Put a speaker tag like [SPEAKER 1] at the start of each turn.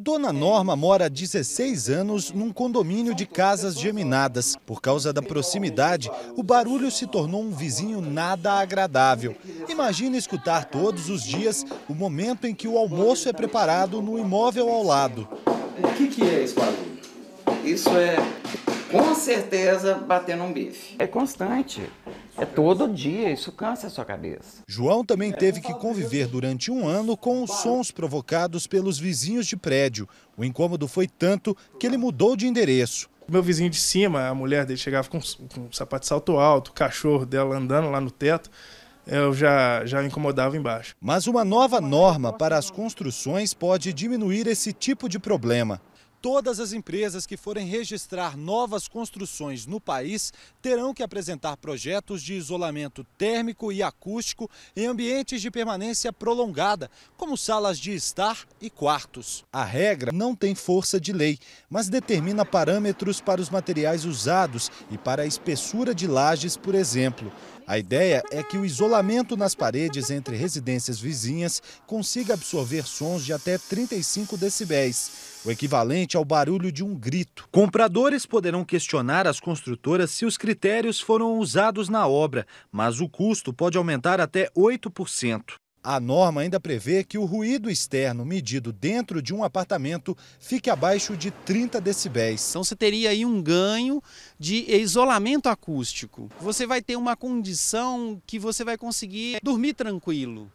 [SPEAKER 1] Dona Norma mora há 16 anos num condomínio de casas geminadas. Por causa da proximidade, o barulho se tornou um vizinho nada agradável. Imagina escutar todos os dias o momento em que o almoço é preparado no imóvel ao
[SPEAKER 2] lado. O que, que é esse barulho? Isso é, com certeza, batendo um bife. É constante. É todo dia, isso cansa a sua cabeça.
[SPEAKER 1] João também teve que conviver durante um ano com os sons provocados pelos vizinhos de
[SPEAKER 3] prédio. O incômodo foi tanto que ele mudou de endereço. Meu vizinho de cima, a mulher dele chegava com, com um sapato de salto alto, o cachorro dela andando lá no teto eu já, já incomodava embaixo. Mas uma nova norma para as construções pode diminuir esse
[SPEAKER 1] tipo de problema. Todas as empresas que forem registrar novas construções no país terão que apresentar projetos de isolamento térmico e acústico em ambientes de permanência prolongada, como salas de estar e quartos. A regra não tem força de lei, mas determina parâmetros para os materiais usados e para a espessura de lajes, por exemplo. A ideia é que o isolamento nas paredes entre residências vizinhas consiga absorver sons de até 35 decibéis o equivalente ao barulho de um grito. Compradores poderão questionar as construtoras se os critérios foram usados na obra, mas o custo pode aumentar até 8%. A norma ainda prevê que o ruído externo medido dentro de um apartamento fique abaixo de 30 decibéis. Então você teria aí um ganho de isolamento acústico. Você vai ter uma condição que você vai conseguir dormir tranquilo.